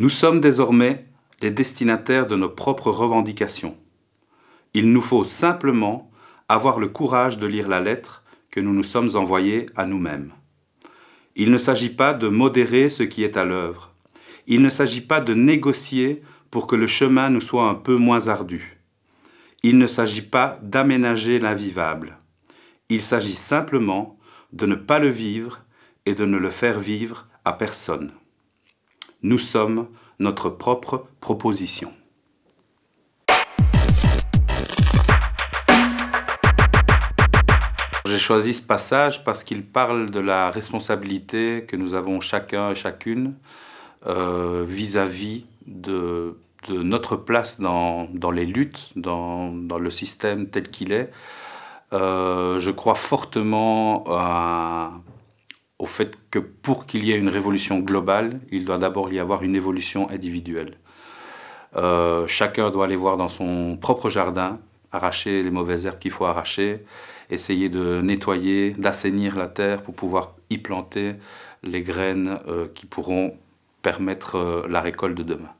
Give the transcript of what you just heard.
Nous sommes désormais les destinataires de nos propres revendications. Il nous faut simplement avoir le courage de lire la lettre que nous nous sommes envoyée à nous-mêmes. Il ne s'agit pas de modérer ce qui est à l'œuvre. Il ne s'agit pas de négocier pour que le chemin nous soit un peu moins ardu. Il ne s'agit pas d'aménager l'invivable. Il s'agit simplement de ne pas le vivre et de ne le faire vivre à personne. Nous sommes notre propre proposition. J'ai choisi ce passage parce qu'il parle de la responsabilité que nous avons chacun et chacune euh, vis-à-vis de, notre place dans, les luttes, dans, le système tel qu'il est. Euh, je crois fortement à, au fait que pour qu'il y ait une révolution globale, il doit d'abord y avoir une évolution individuelle. Euh, chacun doit aller voir dans son propre jardin, arracher les mauvaises herbes qu'il faut arracher, essayer de nettoyer, d'assainir la terre pour pouvoir y planter les graines euh, qui pourront permettre euh, la récolte de demain.